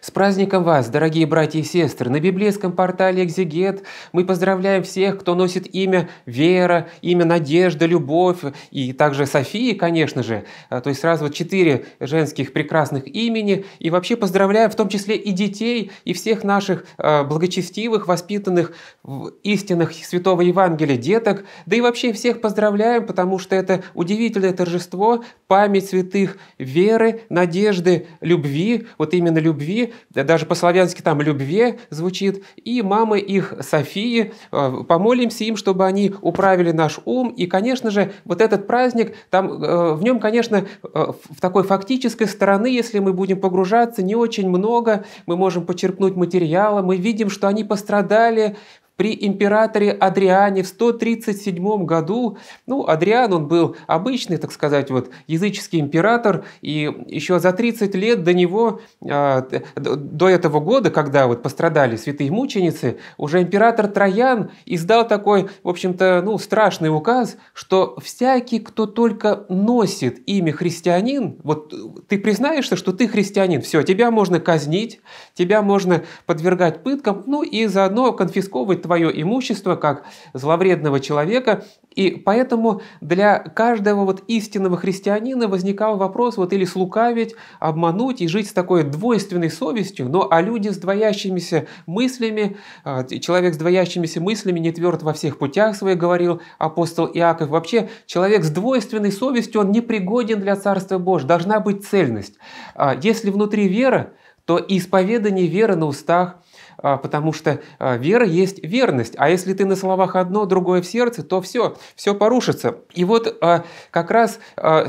С праздником вас, дорогие братья и сестры! На библейском портале «Экзегет» мы поздравляем всех, кто носит имя Вера, имя Надежда, Любовь и также Софии, конечно же. А, то есть сразу четыре женских прекрасных имени. И вообще поздравляем в том числе и детей, и всех наших а, благочестивых, воспитанных в истинах Святого Евангелия деток. Да и вообще всех поздравляем, потому что это удивительное торжество, память святых веры, надежды, любви, вот именно любви, Э, даже по-славянски там «любве» звучит, и мамы их Софии. Э, помолимся им, чтобы они управили наш ум. И, конечно же, вот этот праздник, там, э, в нем, конечно, в такой фактической стороны, если мы будем погружаться, не очень много. Мы можем почерпнуть материала, мы видим, что они пострадали при императоре Адриане в 137 году, ну, Адриан, он был обычный, так сказать, вот, языческий император, и еще за 30 лет до него, а, до этого года, когда вот пострадали святые мученицы, уже император Троян издал такой, в общем-то, ну, страшный указ, что всякий, кто только носит имя христианин, вот ты признаешься, что ты христианин, все, тебя можно казнить, тебя можно подвергать пыткам, ну и заодно конфисковывать свое имущество как зловредного человека. И поэтому для каждого вот истинного христианина возникал вопрос вот или слукавить, обмануть и жить с такой двойственной совестью, но ну, а люди с двоящимися мыслями, а, человек с двоящимися мыслями не тверд во всех путях своих, говорил апостол Иаков. Вообще человек с двойственной совестью, он не пригоден для Царства Божьего, должна быть цельность. А, если внутри вера, то исповедание веры на устах – а, потому что а, вера есть верность. А если ты на словах одно, другое в сердце, то все, все порушится. И вот а, как раз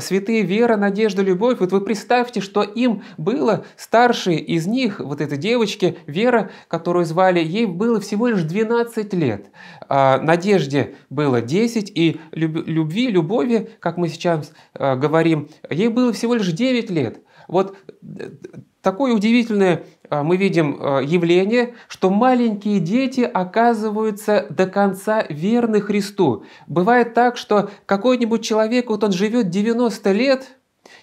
святые вера, надежда, любовь, вот вы представьте, что им было старшие из них, вот этой девочки Вера, которую звали, ей было всего лишь 12 лет. Надежде было 10, и любви, любови, как мы сейчас говорим, ей было всего лишь 9 лет. Вот э, такое удивительное Э, мы видим э, явление, что маленькие дети оказываются до конца верны Христу. Бывает так, что какой-нибудь человек, вот он живет 90 лет,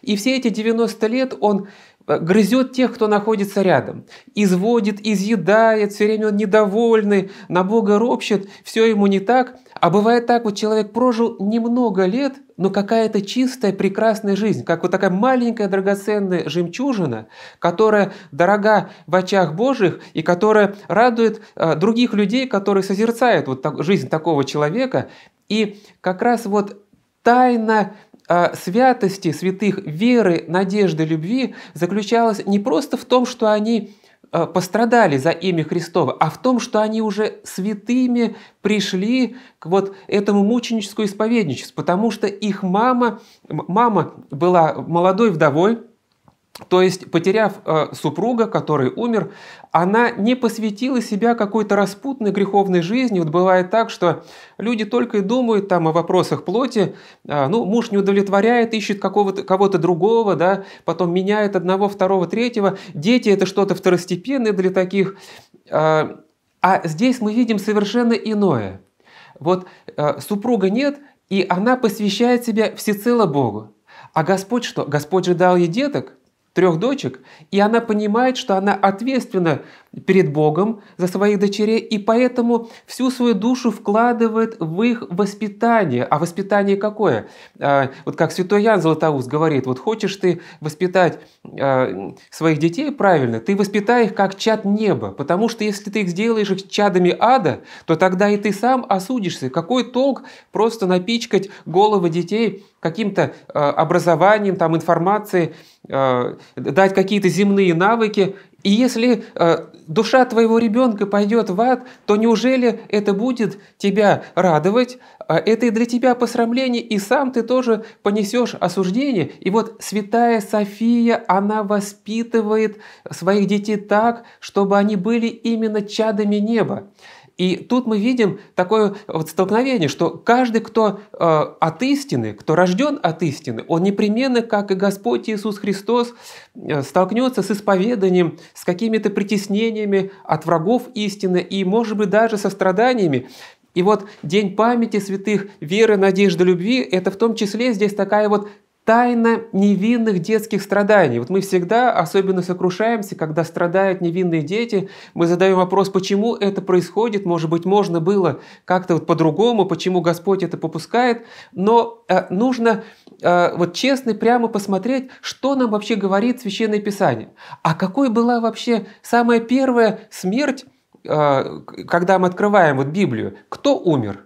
и все эти 90 лет он Э, грызет тех, кто находится рядом, изводит, изъедает, все время он недовольный, на Бога ропщет, все ему не так. А бывает так, вот человек прожил немного лет, но какая-то чистая, прекрасная жизнь, как вот такая маленькая драгоценная жемчужина, которая дорога в очах Божьих и которая радует э, других людей, которые созерцают вот так, жизнь такого человека. И как раз вот тайна а, святости святых веры, надежды, любви заключалась не просто в том, что они а, пострадали за имя Христова, а в том, что они уже святыми пришли к вот этому мученическому исповедничеству, потому что их мама, мама была молодой вдовой, то есть, потеряв э, супруга, который умер, она не посвятила себя какой-то распутной греховной жизни. Вот бывает так, что люди только и думают там о вопросах плоти. Э, ну, муж не удовлетворяет, ищет какого-то, кого-то другого, да, потом меняет одного, второго, третьего. Дети – это что-то второстепенное для таких. Э, а здесь мы видим совершенно иное. Вот э, супруга нет, и она посвящает себя всецело Богу. А Господь что? Господь же дал ей деток трех дочек, и она понимает, что она ответственна перед Богом за своих дочерей, и поэтому всю свою душу вкладывает в их воспитание. А воспитание какое? А, вот как святой Ян Златоуст говорит, вот хочешь ты воспитать а, своих детей правильно, ты воспитай их как чад неба, потому что если ты их сделаешь их чадами ада, то тогда и ты сам осудишься. Какой толк просто напичкать головы детей каким-то а, образованием, там, информацией, дать какие-то земные навыки, и если э, душа твоего ребенка пойдет в ад, то неужели это будет тебя радовать? А это и для тебя посрамление, и сам ты тоже понесешь осуждение. И вот святая София, она воспитывает своих детей так, чтобы они были именно чадами неба. И тут мы видим такое вот столкновение, что каждый, кто э, от истины, кто рожден от истины, он непременно, как и Господь Иисус Христос, э, столкнется с исповеданием, с какими-то притеснениями от врагов истины и, может быть, даже со страданиями. И вот День памяти святых, веры, надежды, любви – это в том числе здесь такая вот тайна невинных детских страданий. Вот мы всегда особенно сокрушаемся, когда страдают невинные дети. Мы задаем вопрос, почему это происходит, может быть, можно было как-то вот по-другому, почему Господь это попускает. Но э, нужно э, вот честно прямо посмотреть, что нам вообще говорит Священное Писание. А какой была вообще самая первая смерть, э, когда мы открываем вот Библию? Кто умер?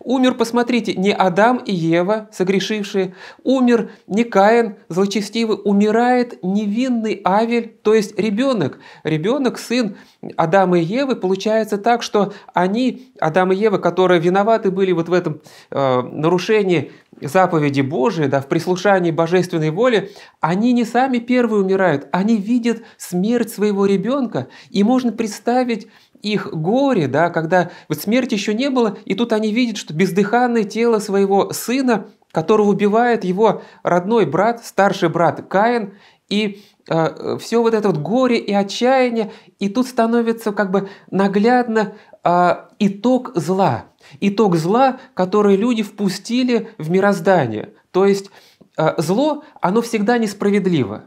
Умер, посмотрите, не Адам и Ева, согрешившие, умер не Каин, злочестивый, умирает невинный Авель, то есть ребенок. Ребенок, сын Адама и Евы, получается так, что они, Адам и Ева, которые виноваты были вот в этом э, нарушении заповеди Божией, да, в прислушании божественной воли, они не сами первые умирают, они видят смерть своего ребенка. И можно представить их горе, да, когда вот смерти еще не было, и тут они видят, что бездыханное тело своего сына, которого убивает его родной брат, старший брат Каин, и э, э все вот это вот горе и отчаяние, и тут становится как бы наглядно э, итог зла, итог зла, который люди впустили в мироздание. То есть э, зло, оно всегда несправедливо.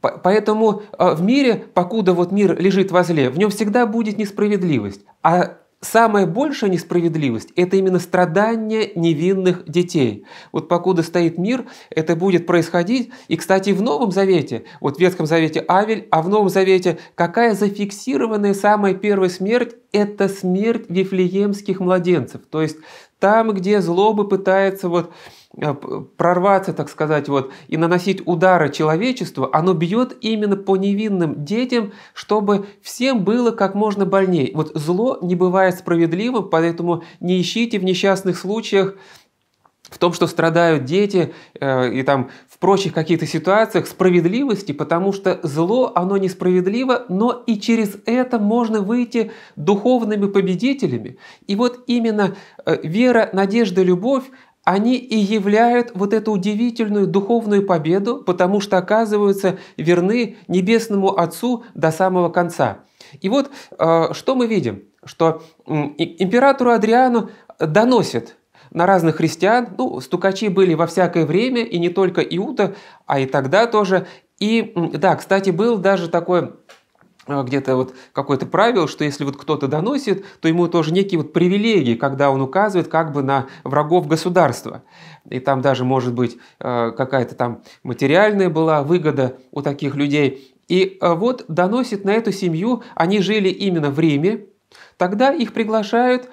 Поэтому э, в мире, покуда вот мир лежит возле, в нем всегда будет несправедливость. А Самая большая несправедливость – это именно страдания невинных детей. Вот покуда стоит мир, это будет происходить. И, кстати, в Новом Завете, вот в Ветхом Завете Авель, а в Новом Завете какая зафиксированная самая первая смерть – это смерть вифлеемских младенцев. То есть там, где злоба пытается вот э, прорваться, так сказать, вот, и наносить удары человечеству, оно бьет именно по невинным детям, чтобы всем было как можно больнее. Вот зло не бывает справедливым, поэтому не ищите в несчастных случаях в том, что страдают дети э, и там в прочих каких-то ситуациях справедливости, потому что зло, оно несправедливо, но и через это можно выйти духовными победителями. И вот именно э, вера, надежда, любовь, они и являют вот эту удивительную духовную победу, потому что оказываются верны Небесному Отцу до самого конца. И вот э, что мы видим, что императору Адриану доносит на разных христиан. Ну, стукачи были во всякое время, и не только Иуда, а и тогда тоже. И да, кстати, был даже такой э, где-то вот какое-то правило, что если вот кто-то доносит, то ему тоже некие вот привилегии, когда он указывает как бы на врагов государства. И там даже может быть э, какая-то там материальная была выгода у таких людей. И э, вот доносит на эту семью, они жили именно в Риме, тогда их приглашают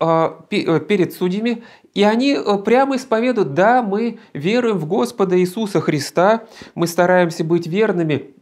Э, э, перед судьями, и они э, прямо исповедуют, да, мы веруем в Господа Иисуса Христа, мы стараемся быть верными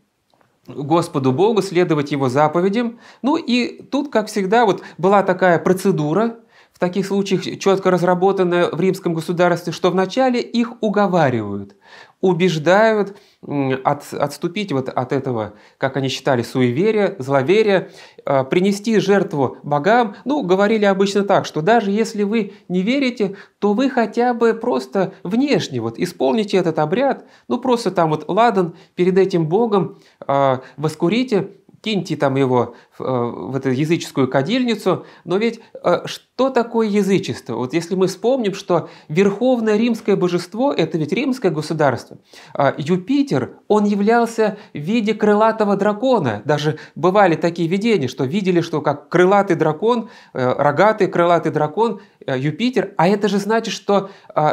Господу Богу, следовать Его заповедям. Ну и тут, как всегда, вот была такая процедура, в таких случаях четко разработанная в римском государстве, что вначале их уговаривают убеждают от, отступить вот от этого, как они считали, суеверия, зловерия, э, принести жертву богам. Ну, говорили обычно так, что даже если вы не верите, то вы хотя бы просто внешне вот исполните этот обряд, ну, просто там вот ладан перед этим богом э, воскурите, киньте там его Э, в эту языческую кадильницу, но ведь э, что такое язычество? Вот если мы вспомним, что верховное римское божество – это ведь римское государство. А Юпитер, он являлся в виде крылатого дракона. Даже бывали такие видения, что видели, что как крылатый дракон, э, рогатый крылатый дракон Юпитер, а это же значит, что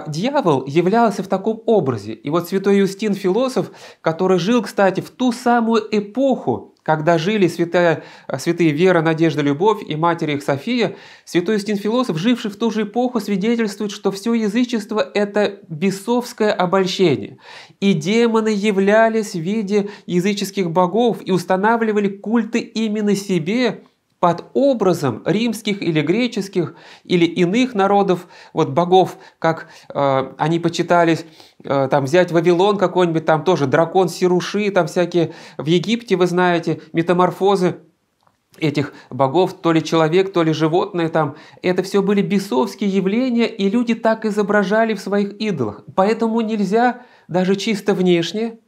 дьявол являлся в таком образе. И вот святой Юстин, философ, который жил, кстати, в ту самую эпоху, когда жили святая а святые Вера, Надежда, Любовь и Матери их София, святой Истин Философ, живший в ту же эпоху, свидетельствует, что все язычество – это бесовское обольщение. И демоны являлись в виде языческих богов и устанавливали культы именно себе, под образом римских или греческих или иных народов, вот богов, как э, они почитались, э, там взять Вавилон какой-нибудь, там тоже дракон Сируши, там всякие в Египте, вы знаете, метаморфозы этих богов, то ли человек, то ли животное там. Это все были бесовские явления, и люди так изображали в своих идолах. Поэтому нельзя даже чисто внешне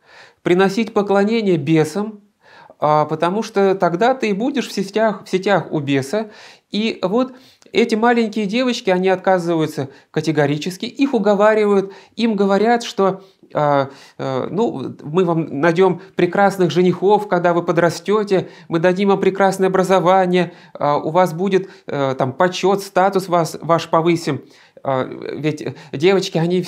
приносить поклонение бесам, а, потому что тогда ты и будешь в сетях, в сетях у беса. И вот эти маленькие девочки, они отказываются категорически, их уговаривают, им говорят, что а, э, ну, мы вам найдем прекрасных женихов, когда вы подрастете, мы дадим вам прекрасное образование, а, у вас будет э, там почет, статус вас, ваш повысим. А, ведь девочки, они,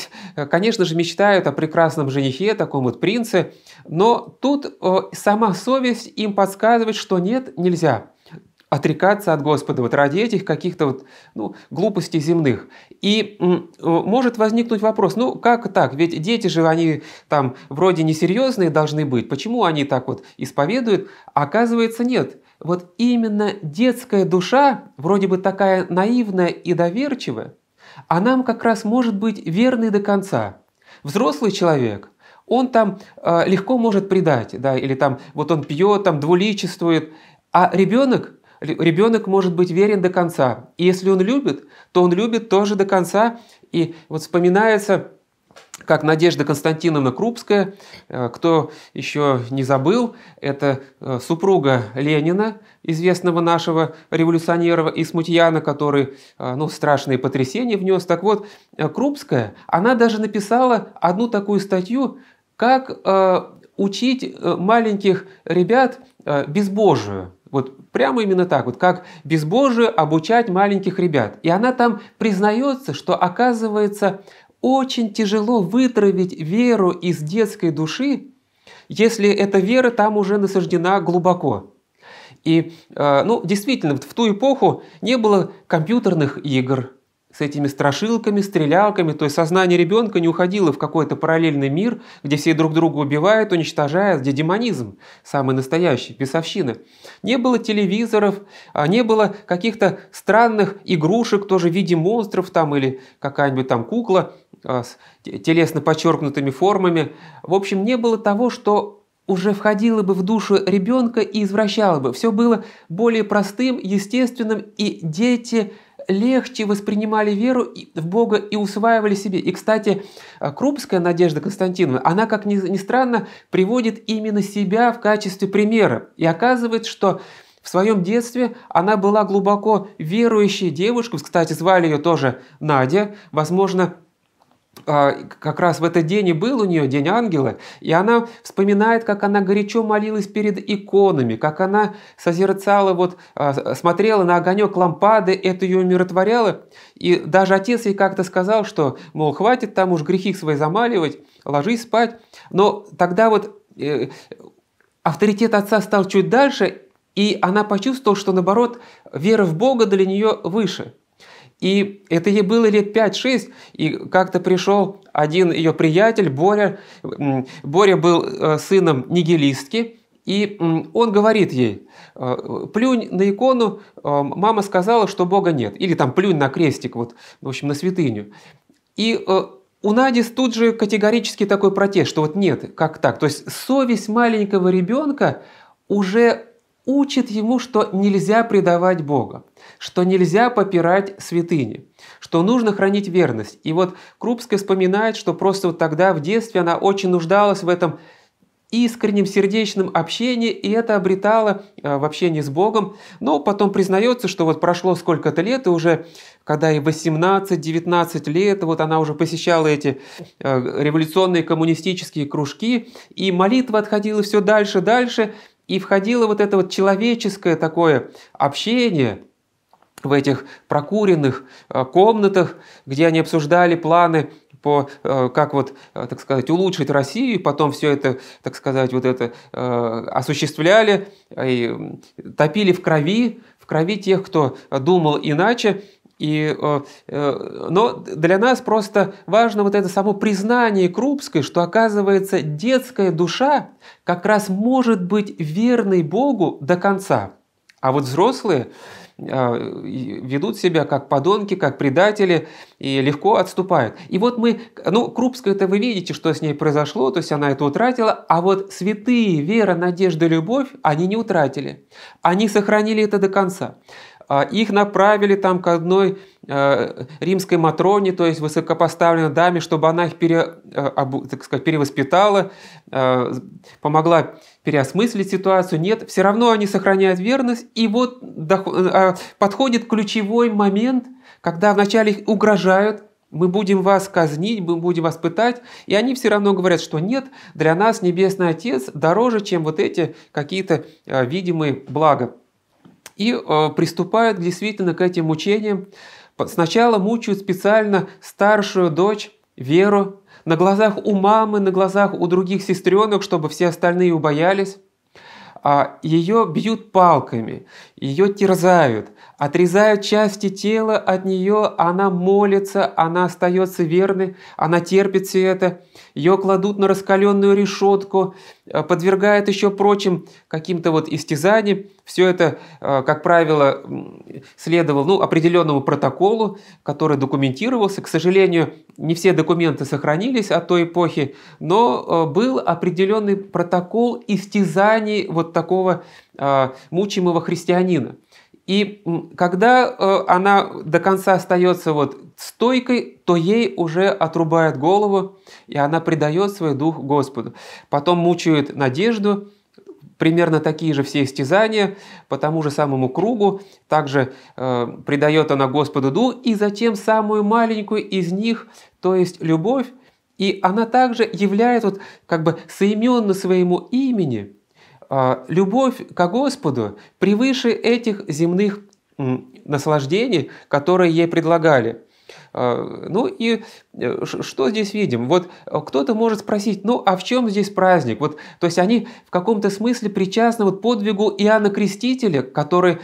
конечно же, мечтают о прекрасном женихе, таком вот принце, но тут э, сама совесть им подсказывает, что нет, нельзя отрекаться от Господа вот ради этих каких-то вот, ну, глупостей земных. И э, может возникнуть вопрос, ну как так, ведь дети же они там вроде несерьезные должны быть, почему они так вот исповедуют? Оказывается, нет. Вот именно детская душа, вроде бы такая наивная и доверчивая, а нам как раз может быть верной до конца. Взрослый человек – он там э, легко может предать, да, или там вот он пьет, там двуличествует, а ребенок ребенок может быть верен до конца. И если он любит, то он любит тоже до конца. И вот вспоминается как Надежда Константиновна Крупская, э, кто еще не забыл, это э, супруга Ленина, известного нашего революционера и смутьяна, который э, ну, страшные потрясения внес. Так вот, Крупская, она даже написала одну такую статью, как учить маленьких ребят безбожию. Вот прямо именно так, вот как безбожие обучать маленьких ребят. И она там признается, что оказывается очень тяжело вытравить веру из детской души, если эта вера там уже насаждена глубоко. И, э, ну, действительно, в ту эпоху не было компьютерных игр, с этими страшилками, стрелялками, то есть сознание ребенка не уходило в какой-то параллельный мир, где все друг друга убивают, уничтожают, где демонизм самый настоящий, бесовщина. Не было телевизоров, а, не было каких-то странных игрушек тоже в виде монстров там или какая-нибудь там кукла а, с телесно подчеркнутыми формами. В общем, не было того, что уже входило бы в душу ребенка и извращало бы. Все было более простым, естественным, и дети – легче воспринимали веру в Бога и усваивали себе. И, кстати, э, Крупская Надежда Константиновна, она, как ни, странно, приводит именно себя в качестве примера. И оказывает, что в своем детстве она была глубоко верующей девушкой, кстати, звали ее тоже Надя, возможно, а, как раз в этот день и был у нее День Ангела, и она вспоминает, как она горячо молилась перед иконами, как она созерцала, вот, а, смотрела на огонек лампады, это ее умиротворяло. И даже отец ей как-то сказал, что, мол, хватит там уж грехи свои замаливать, ложись спать. Но тогда вот э, авторитет отца стал чуть дальше, и она почувствовала, что, наоборот, вера в Бога для нее выше – и это ей было лет 5-6, и как-то пришел один ее приятель, Боря. Боря был э, сыном нигилистки, и он говорит ей, э, плюнь на икону, э, мама сказала, что Бога нет. Или там плюнь на крестик, вот, в общем, на святыню. И у Надис тут же категорически такой протест, что вот нет, как так? То есть совесть маленького ребенка уже учит ему, что нельзя предавать Бога, что нельзя попирать святыни, что нужно хранить верность. И вот Крупская вспоминает, что просто вот тогда в детстве она очень нуждалась в этом искреннем сердечном общении, и это обретало э, в общении с Богом. Но потом признается, что вот прошло сколько-то лет, и уже когда ей 18-19 лет, вот она уже посещала эти э, революционные коммунистические кружки, и молитва отходила все дальше, дальше, и входило вот это вот человеческое такое общение в этих прокуренных э, комнатах, где они обсуждали планы по, э, как вот, э, так сказать, улучшить Россию, потом все это, так сказать, вот это осуществляли, и топили в крови, в крови тех, кто думал иначе, и, э, но для нас просто важно вот это само признание Крупской, что оказывается детская душа как раз может быть верной Богу до конца. А вот взрослые а, ведут себя как подонки, как предатели и легко отступают. И вот мы, ну, Крупская, это вы видите, что с ней произошло, то есть она это утратила, а вот святые, вера, надежда, любовь, они не утратили. Они сохранили это до конца. А их направили там к одной э, римской матроне, то есть высокопоставленной даме, чтобы она их пере, э, так сказать, перевоспитала, э, помогла переосмыслить ситуацию. Нет, все равно они сохраняют верность. И вот подходит ключевой момент, когда вначале их угрожают, мы будем вас казнить, мы будем вас пытать. И они все равно говорят, что нет, для нас Небесный Отец дороже, чем вот эти какие-то видимые блага и э, приступают действительно к этим мучениям. Сначала мучают специально старшую дочь Веру на глазах у мамы, на глазах у других сестренок, чтобы все остальные убоялись. А Ее бьют палками, ее терзают, отрезают части тела от нее, она молится, она остается верной, она терпит все это, ее кладут на раскаленную решетку, э, подвергают еще прочим каким-то вот истязаниям. Все это, э, как правило, следовало ну, определенному протоколу, который документировался. К сожалению, не все документы сохранились от той эпохи, но э, был определенный протокол истязаний вот такого мучимого христианина. И когда э, она до конца остается вот стойкой, то ей уже отрубают голову, и она предает свой дух Господу. Потом мучают надежду, примерно такие же все истязания по тому же самому кругу, также э, предает она Господу дух, и затем самую маленькую из них, то есть любовь, и она также является вот как бы соименно своему имени, а, любовь к Господу превыше этих земных наслаждений, которые ей предлагали. А, ну и э, что здесь видим? Вот э, кто-то может спросить, ну а в чем здесь праздник? Вот, то есть они в каком-то смысле причастны вот подвигу Иоанна Крестителя, который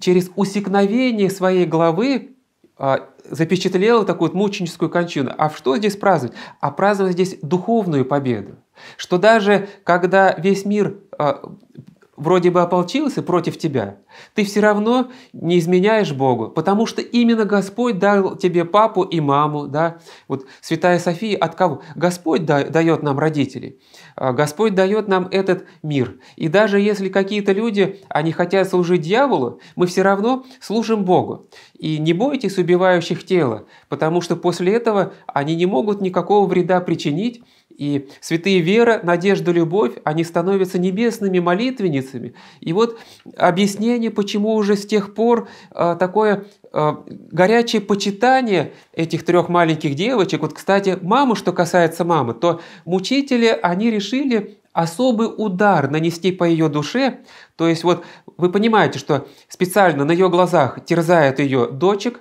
через усекновение своей главы а, запечатлел такую вот мученическую кончину. А что здесь праздновать? А праздновать здесь духовную победу. Что даже когда весь мир а, вроде бы ополчился против тебя, ты все равно не изменяешь Богу, потому что именно Господь дал тебе папу и маму, да, вот Святая София от кого? Господь дает нам родителей, а Господь дает нам этот мир, и даже если какие-то люди, они хотят служить дьяволу, мы все равно служим Богу, и не бойтесь убивающих тела, потому что после этого они не могут никакого вреда причинить, и святые вера, надежда, любовь, они становятся небесными молитвенницами. И вот объяснение, почему уже с тех пор а, такое а, горячее почитание этих трех маленьких девочек. Вот, кстати, маму, что касается мамы, то мучители, они решили особый удар нанести по ее душе. То есть вот вы понимаете, что специально на ее глазах терзает ее дочек,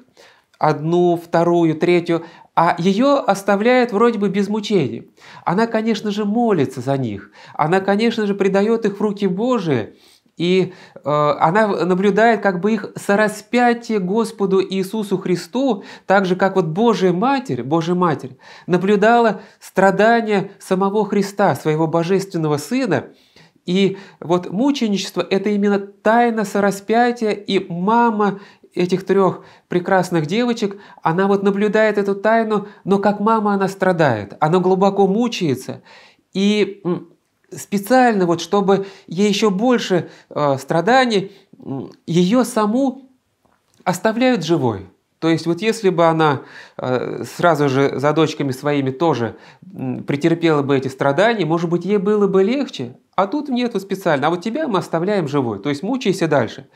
одну, вторую, третью, а ее оставляет вроде бы без мучений. Она, конечно же, молится за них, она, конечно же, предает их в руки Божии, и э, она наблюдает как бы их сораспятие Господу Иисусу Христу, так же как вот Божья Матерь, Божья Матерь наблюдала страдания самого Христа, своего божественного Сына. И вот мученичество – это именно тайна сораспятия, и мама этих трех прекрасных девочек, она вот наблюдает эту тайну, но как мама она страдает, она глубоко мучается. И специально, вот, чтобы ей еще больше э, страданий, ее саму оставляют живой. То есть вот если бы она э, сразу же за дочками своими тоже э, претерпела бы эти страдания, может быть, ей было бы легче, а тут нету специально. А вот тебя мы оставляем живой, то есть мучайся дальше.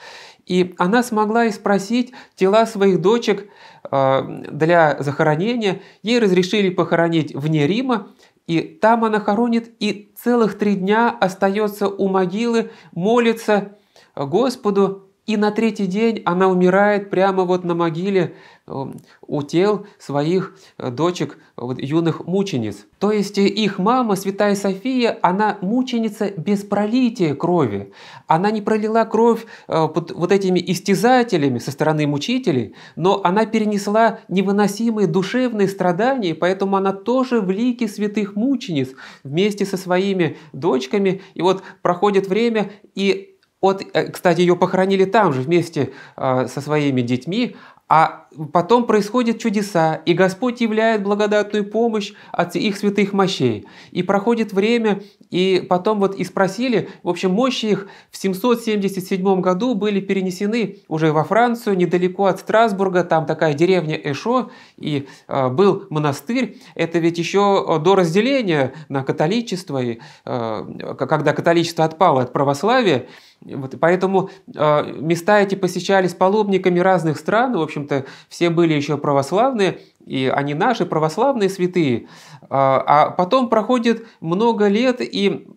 И она смогла и спросить тела своих дочек э, для захоронения. Ей разрешили похоронить вне Рима, и там она хоронит, и целых три дня остается у могилы, молится Господу, и на третий день она умирает прямо вот на могиле эм, у тел своих э, дочек, э, вот, юных мучениц. То есть э, их мама, святая София, она мученица без пролития крови. Она не пролила кровь под вот этими истязателями со стороны мучителей, но она перенесла невыносимые душевные страдания, поэтому она тоже в лике святых мучениц вместе со своими дочками. И вот проходит время, и от, э, кстати, ее похоронили там же вместе а, со своими детьми, а Потом происходят чудеса, и Господь являет благодатную помощь от их святых мощей. И проходит время, и потом вот и спросили, в общем, мощи их в 777 году были перенесены уже во Францию, недалеко от Страсбурга, там такая деревня Эшо, и э, был монастырь. Это ведь еще до разделения на католичество, и, э, когда католичество отпало от православия, вот, поэтому э, места эти посещались паломниками разных стран, в общем-то, все были еще православные, и они наши православные святые. А, а потом проходит много лет, и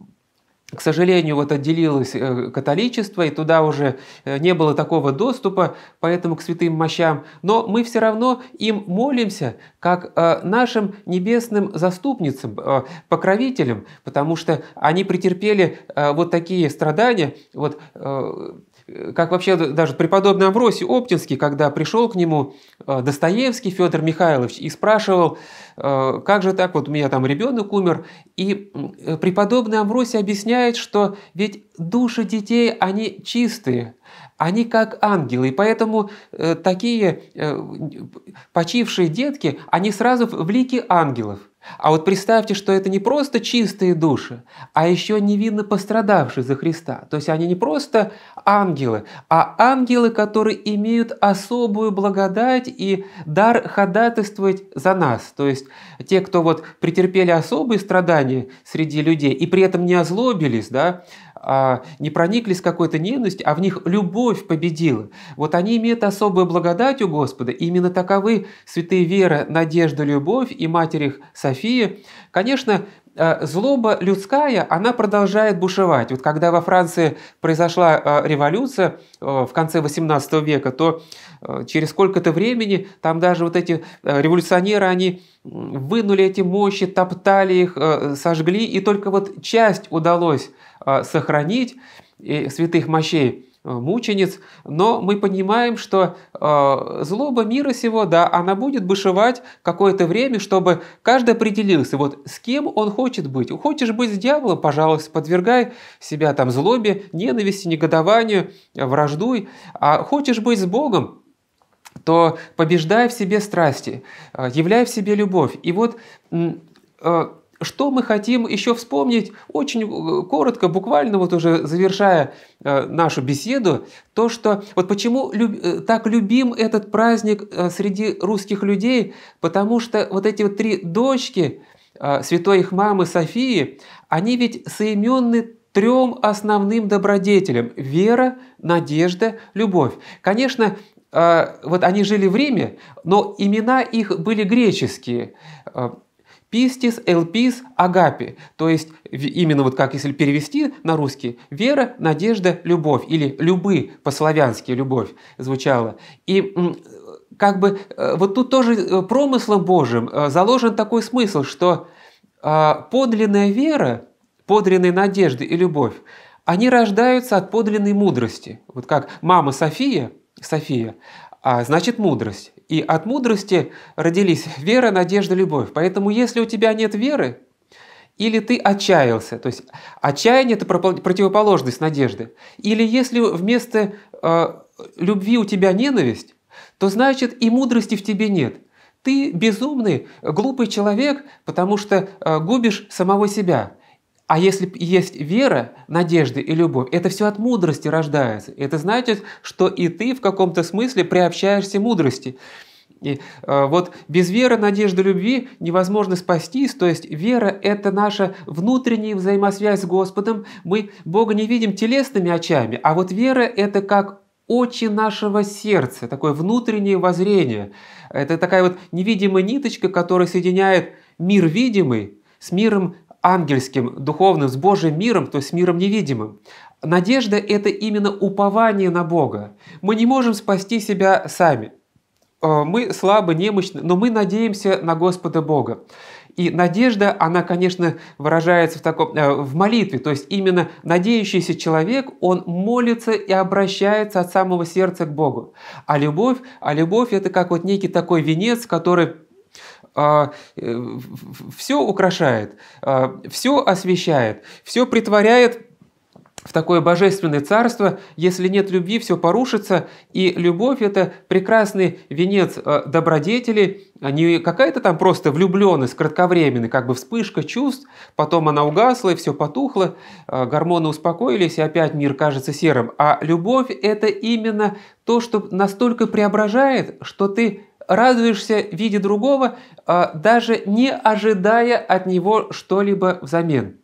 к сожалению, вот отделилось э, католичество, и туда уже э, не было такого доступа, поэтому к святым мощам. Но мы все равно им молимся, как э, нашим небесным заступницам, покровителям, потому что они претерпели вот такие страдания. Вот как вообще даже преподобный Амвросий Оптинский, когда пришел к нему э, Достоевский Федор Михайлович и спрашивал, э, как же так, вот у меня там ребенок умер, и э, преподобный Амвросий объясняет, что ведь души детей, они чистые, они как ангелы, и поэтому такие почившие детки, они сразу в лике ангелов. А вот представьте, что это не просто чистые души, а еще невинно пострадавшие за Христа. То есть они не просто ангелы, а ангелы, которые имеют особую благодать и дар ходатайствовать за нас. То есть те, кто вот претерпели особые страдания среди людей и при этом не озлобились, да, а, не прониклись какой-то ненавистью, а в них любовь победила. Вот они имеют особую благодать у Господа. И именно таковы святые вера, надежда, любовь и Матерь их София. Конечно, Э, злоба людская, она продолжает бушевать. Вот когда во Франции произошла э, революция э, в конце XVIII века, то через сколько-то времени там даже вот эти революционеры, они вынули эти мощи, топтали их, сожгли, и только вот часть удалось сохранить святых мощей. Э, мучениц, но мы понимаем, что э, злоба мира сего, да, она будет бушевать какое-то время, чтобы каждый определился, вот с кем он хочет быть. Хочешь быть с дьяволом, пожалуйста, подвергай себя там злобе, ненависти, негодованию, враждуй. А хочешь быть с Богом, то побеждай в себе страсти, э, являй в себе любовь. И вот э, что мы хотим еще вспомнить, очень э, коротко, буквально вот уже завершая э, нашу беседу, то, что вот почему э, так любим этот праздник среди русских людей, потому что вот эти вот три дочки святой их мамы Софии, они ведь соименны трем основным добродетелям – вера, надежда, любовь. Конечно, вот они жили в Риме, но имена их были греческие – Пистис, элпис, агапи. То есть, именно вот как если перевести на русский, вера, надежда, любовь. Или любы, по-славянски любовь звучала. И как бы э, вот тут тоже э, промыслом Божьим э, заложен такой смысл, что а, подлинная вера, подлинные надежды и любовь, они рождаются от подлинной мудрости. Вот как мама София, София, а значит мудрость. И от мудрости родились вера, надежда, любовь. Поэтому если у тебя нет веры, или ты отчаялся, то есть отчаяние – это противоположность надежды. Или если вместо э, любви у тебя ненависть, то значит и мудрости в тебе нет. Ты безумный, глупый человек, потому что э, губишь самого себя. А если есть вера, надежда и любовь, это все от мудрости рождается. Это значит, что и ты в каком-то смысле приобщаешься мудрости. И, э, вот без веры, надежды, любви невозможно спастись. То есть вера – это наша внутренняя взаимосвязь с Господом. Мы Бога не видим телесными очами, а вот вера – это как очи нашего сердца, такое внутреннее воззрение. Это такая вот невидимая ниточка, которая соединяет мир видимый с миром ангельским, духовным, с Божьим миром, то есть с миром невидимым. Надежда – это именно упование на Бога. Мы не можем спасти себя сами. Э, мы слабы, немощны, но мы надеемся на Господа Бога. И надежда, она, конечно, выражается в, таком, э, в молитве. То есть именно надеющийся человек, он молится и обращается от самого сердца к Богу. А любовь, а любовь – это как вот некий такой венец, который а, э, все украшает, а, все освещает, все притворяет в такое божественное царство, если нет любви, все порушится, и любовь – это прекрасный венец а, добродетели, а не какая-то там просто влюбленность кратковременная, как бы вспышка чувств, потом она угасла, и все потухло, гормоны успокоились, и опять мир кажется серым. А любовь – это именно то, что настолько преображает, что ты радуешься в виде другого, а, даже не ожидая от него что-либо взамен.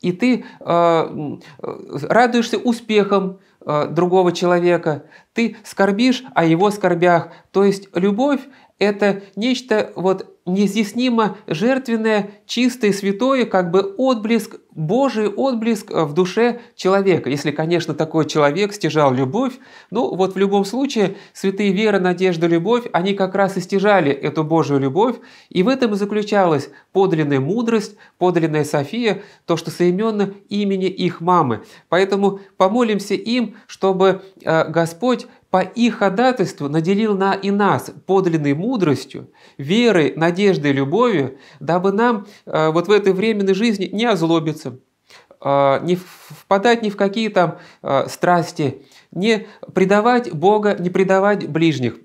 И ты а, радуешься успехам а, другого человека, ты скорбишь о его скорбях. То есть любовь – это нечто вот неизъяснимо жертвенное, чистое, святое, как бы отблеск, Божий отблеск э, в душе человека. Если, конечно, такой человек стяжал любовь, ну вот в любом случае святые вера, надежда, любовь, они как раз и стяжали эту Божью любовь, и в этом и заключалась подлинная мудрость, подлинная София, то, что соименно имени их мамы. Поэтому помолимся им, чтобы э, Господь по их ходатайству наделил на и нас подлинной мудростью, верой, надеждой, любовью, дабы нам э, вот в этой временной жизни не озлобиться, э, не впадать ни в какие там э, страсти, не предавать Бога, не предавать ближних.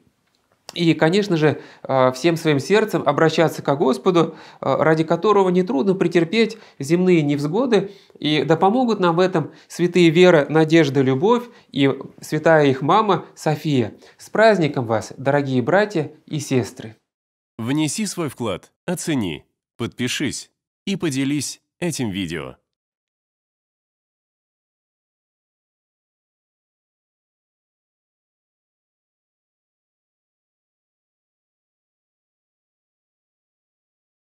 И, конечно же, э, всем своим сердцем обращаться к Господу, э, ради которого нетрудно претерпеть земные невзгоды, и да помогут нам в этом святые вера, надежда, любовь и святая их мама София. С праздником вас, дорогие братья и сестры! Внеси свой вклад, оцени, подпишись и поделись этим видео.